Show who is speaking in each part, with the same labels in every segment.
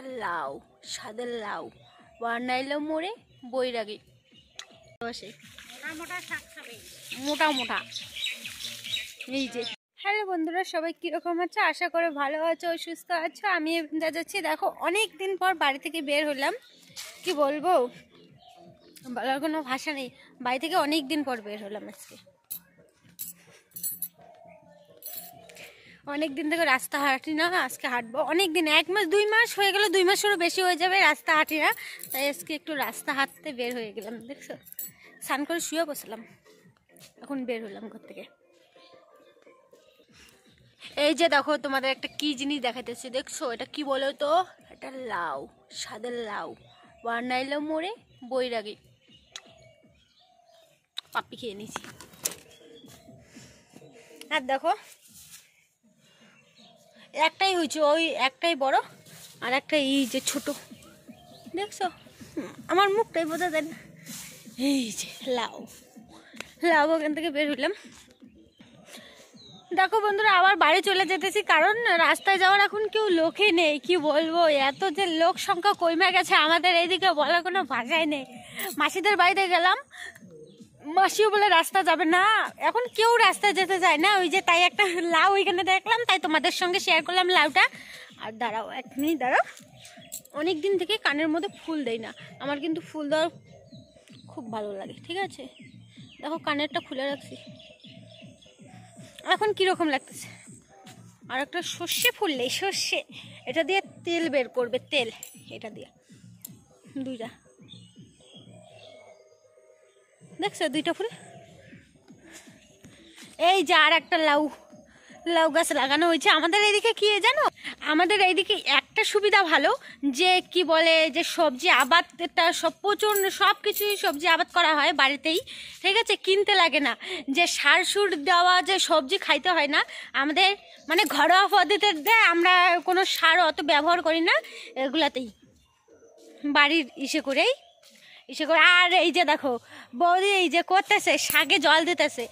Speaker 1: একটা লাউ সাদের লাউ বানাইলো মোড়ে বৈরাগী রাগে মোটা মোটা এই যে হ্যালো বন্ধুরা সবাই কীরকম আছো আশা করে ভালো আছো সুস্থ আছো আমি যা যাচ্ছি দেখো অনেক দিন পর বাড়ি থেকে বের হলাম কি বলবো বলার কোনো ভাষা নেই বাড়ি থেকে অনেক দিন পর বের হলাম আজকে অনেক দিন থেকে রাস্তা হাঁটি না আজকে হাঁটবো অনেক দিন এক মাস দুই মাস হয়ে গেল দুই মাসেরও বেশি হয়ে যাবে রাস্তা হাঁটি না তাই আজকে একটু রাস্তা হাঁটতে বের হয়ে গেলাম দেখছো স্নান করে শুয়ে বসলাম এখন বের হলাম ঘর থেকে এই যে দেখো তোমাদের একটা কি জিনিস দেখাতেছি দেখছো এটা কি বলো তো এটা লাউ সাদের লাউ বানাইলো মোড়ে বৈরাগী পাপি খেয়ে নিয়েছি আর দেখো একটাই হয়েছে ওই একটাই বড় আর একটা এই যে ছোট দেখছো আমার মুখটাই বোঝা যায় না এই যে লাউ লাউ ওখান থেকে বের হইলাম দেখো বন্ধুরা আবার বাড়ি চলে যেতেছি কারণ রাস্তায় যাওয়ার এখন কেউ লোকই নেই কি বলবো এত যে লোক সংখ্যা কইমে গেছে আমাদের এইদিকে বলার কোনো ভাষাই নেই মাসিদের বাড়িতে গেলাম মাসিও বলে রাস্তা যাবে না এখন কেউ রাস্তায় যেতে যায় না ওই যে তাই একটা লাউ ওইখানে দেখলাম তাই তোমাদের সঙ্গে শেয়ার করলাম লাউটা আর দাঁড়াও এক মিনিট দাঁড়াও অনেক দিন থেকে কানের মধ্যে ফুল দেয় না আমার কিন্তু ফুল দেওয়ার খুব ভালো লাগে ঠিক আছে দেখো কানেরটা খুলে রাখছি এখন কীরকম লাগতেছে আর একটা সর্ষে ফুললে সর্ষে এটা দিয়ে তেল বের করবে তেল এটা দিয়ে দুইটা দেখছো দুইটা ফুল এই যে আর একটা লাউ লাউ গাছ লাগানো হয়েছে আমাদের এইদিকে কি জানো আমাদের এইদিকে একটা সুবিধা ভালো যে কি বলে যে সবজি আবাদটা সব প্রচুর সব কিছুই সবজি আবাদ করা হয় বাড়িতেই ঠিক আছে কিনতে লাগে না যে সার সুর দেওয়া যে সবজি খাইতে হয় না আমাদের মানে ঘরোয়া পদ্ধতিতে আমরা কোনো সার অত ব্যবহার করি না এগুলাতেই বাড়ির ইসে করেই ইসে করে আর এই যে দেখো বৌদি এই যে করতেছে শাকে জল দিতেছে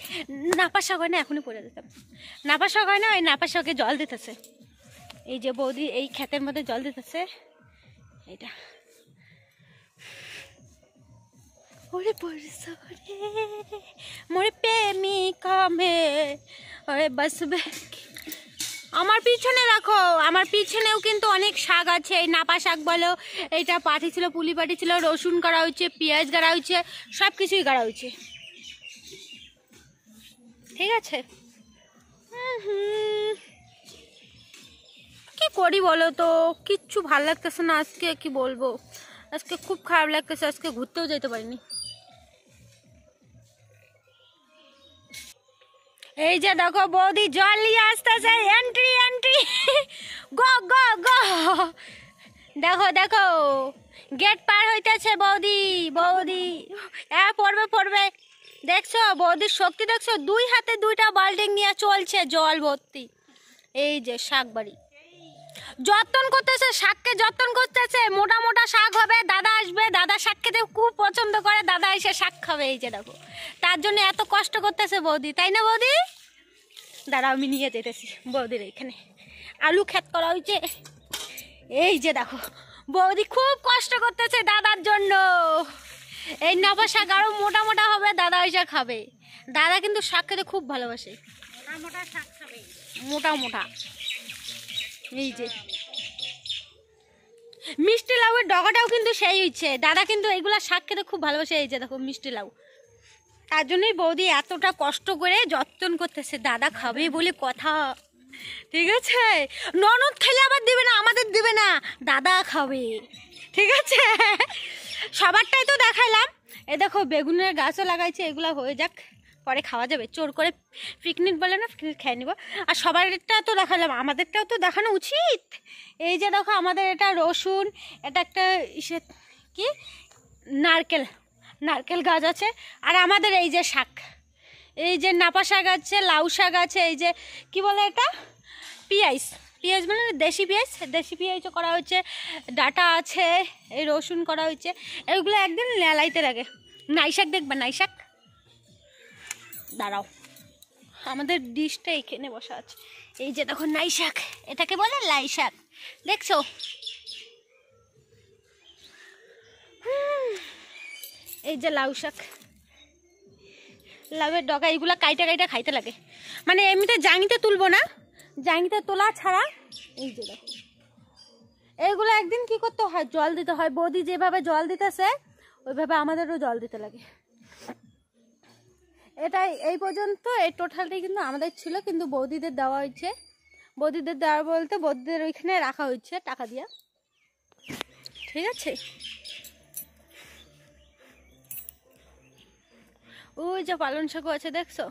Speaker 1: নাপা শাক হয় না এখনই পড়ে দিতাম নাপা শাক হয় না ওই নাপা শাকে জল দিতেছে এই যে বৌদি এই ক্ষেতের মধ্যে জল দিতেছে এটা ওরে পরিসরে মরে প্রেমিক মে ওরে বসবে আমার পিছনে দেখো আমার পিছনেও কিন্তু অনেক শাক আছে এই নাপা শাক বলো এটা পাঠি ছিল পুলি পাঠি ছিল রসুন করা হচ্ছে পেঁয়াজ গাড়া হচ্ছে সব কিছুই গাড়া হচ্ছে ঠিক আছে কি করি বলো তো কিচ্ছু ভাল লাগতেছে না আজকে কি বলবো আজকে খুব খারাপ লাগতেছে আজকে ঘুরতেও যেতে পারিনি এই যে দেখো বৌদি জল নিয়ে আসতেছে এন্ট্রি এন্ট্রি গো গো গো দেখো দেখো গেট পার হইতেছে বৌদি বৌদি হ্যাঁ পড়বে পড়বে দেখছো বৌদির শক্তি দেখছো দুই হাতে দুইটা বাল্টিং নিয়ে চলছে জল ভর্তি এই যে শাকবাড়ি যত্ন করতেছে শাককে যত্ন করতেছে মোটা মোটা শাক হবে দাদা আসবে দাদা শাক খেতে খুব পছন্দ করে দাদা এসে শাক খাবে এই যে দেখো তার জন্য এত কষ্ট করতেছে বৌদি তাই না বৌদি দাদা আমি নিয়ে যেতেছি বৌদির এখানে আলু খেত করা হয়েছে এই যে দেখো বৌদি খুব কষ্ট করতেছে দাদার জন্য এই নবা শাক আরও মোটা মোটা হবে দাদা এসে খাবে দাদা কিন্তু শাক খেতে খুব ভালোবাসে মোটা মোটা শাক খাবে মোটা মোটা এই যে মিষ্টি লাউয়ের ডগাটাও কিন্তু সেই হচ্ছে দাদা কিন্তু এগুলো শাক খেতে খুব ভালোবাসে এই যে দেখো মিষ্টি লাউ তার জন্যই বৌদি এতটা কষ্ট করে যত্ন করতেছে দাদা খাবে বলে কথা ঠিক আছে ননদ খেলে আবার দেবে না আমাদের দেবে না দাদা খাবে ঠিক আছে সবারটাই তো দেখালাম এ দেখো বেগুনের গাছও লাগাইছে এগুলা হয়ে যাক পরে খাওয়া যাবে চোর করে পিকনিক বলে না পিকনিক খেয়ে নেবো আর সবারটা তো দেখালাম আমাদেরটাও তো দেখানো উচিত এই যে দেখো আমাদের এটা রসুন এটা একটা ইসে কি নারকেল নারকেল গাছ আছে আর আমাদের এই যে শাক এই যে নাপা শাক আছে লাউ শাক আছে এই যে কি বলে এটা পিঁয়াজ পিঁয়াজ মানে দেশি পেঁয়াজ দেশি পিঁয়াজও করা হচ্ছে ডাটা আছে এই রসুন করা হচ্ছে এগুলো একদিন লেলাইতে লাগে নাইশাক দেখবে নাইশাক দাঁড়াও আমাদের ডিশটা এখানে বসা আছে এই যে দেখো নাই শাক এটাকে বলে লাই শাক দেখছো এই যে লাউ শাক লাউয়ের ডগা এইগুলো কাইটা কাইটা খাইতে লাগে মানে এমনিতে জাঙিতে তুলবো না জাঙিতে তোলা ছাড়া এই যে দেখো এইগুলো একদিন কি করতে হয় জল দিতে হয় বৌদি যেভাবে জল দিতেছে ওইভাবে আমাদেরও জল দিতে লাগে এটাই এই পর্যন্ত এই টোটালটাই কিন্তু আমাদের ছিল কিন্তু বৌদিদের দেওয়া হয়েছে বৌদিদের দেওয়া বলতে বৌদিদের ওইখানে রাখা হয়েছে টাকা দিয়া ঠিক আছে ওই যে পালন শাকু আছে দেখছো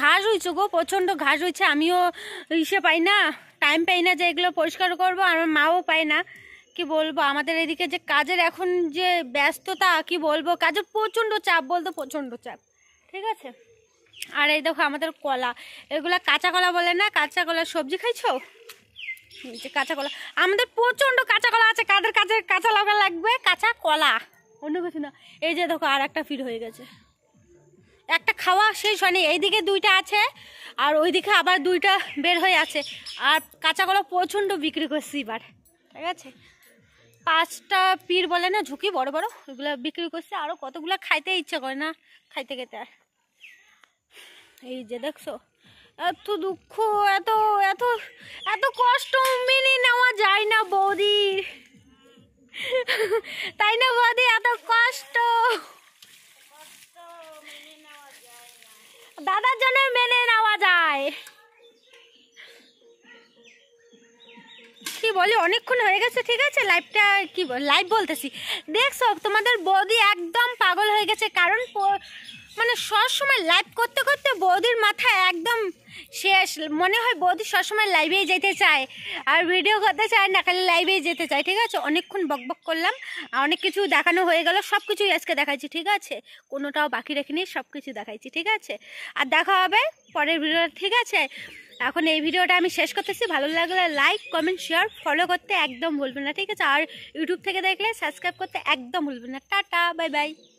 Speaker 1: ঘাস হয়েছে গো প্রচণ্ড ঘাস হয়েছে আমিও ইসে পাই না টাইম পাই না যে এগুলো পরিষ্কার করবো আমার মাও পায় না কি বলবো আমাদের এদিকে যে কাজের এখন যে ব্যস্ততা কি বলবো কাজের প্রচণ্ড চাপ বলতো প্রচণ্ড চাপ ঠিক আছে আর এই দেখো আমাদের কলা এগুলো কাঁচা কলা বলে না কাঁচা কলা সবজি খাইছো যে কাঁচা কলা আমাদের প্রচণ্ড কাঁচা কলা আছে কাদের কাছে কাঁচা লাগা লাগবে কাঁচা কলা অন্য কিছু না এই যে দেখো আর একটা ফির হয়ে গেছে একটা খাওয়া শেষ হয়নি এইদিকে দুইটা আছে আর ওইদিকে আবার দুইটা বের হয়ে আছে আর কাঁচা কলা প্রচণ্ড বিক্রি করছি এবার ঠিক আছে পাঁচটা পীর বলে না ঝুঁকি বড় বড় ওইগুলো বিক্রি করছে আরও কতগুলো খাইতে ইচ্ছে করে না খাইতে খেতে আর এই যে দেখছো এত দুঃখ এত এত এত কষ্ট মেনে নেওয়া যায় না বৌদি তাই না বৌদি এত কষ্ট দাদার জন্য মেনে নেওয়া যায় কি বলি অনেকক্ষণ হয়ে গেছে ঠিক আছে লাইভটা কি লাইভ বলতেছি দেখছো তোমাদের বৌদি একদম পাগল হয়ে গেছে কারণ মানে সবসময় লাইভ করতে করতে বৌদির মাথা একদম শেষ মনে হয় বৌদি সবসময় লাইভেই যেতে চায় আর ভিডিও করতে চায় না খালি লাইভেই যেতে চায় ঠিক আছে অনেকক্ষণ বক বক করলাম অনেক কিছু দেখানো হয়ে গেল সব কিছুই আজকে দেখাচ্ছি ঠিক আছে কোনোটাও বাকি নিয়ে সব কিছু দেখাইছি ঠিক আছে আর দেখা হবে পরের ভিডিওটা ঠিক আছে এখন এই ভিডিওটা আমি শেষ করতেছি ভালো লাগলে লাইক কমেন্ট শেয়ার ফলো করতে একদম ভুলবেন না ঠিক আছে আর ইউটিউব থেকে দেখলে সাবস্ক্রাইব করতে একদম ভুলবেন না টাটা বাই বাই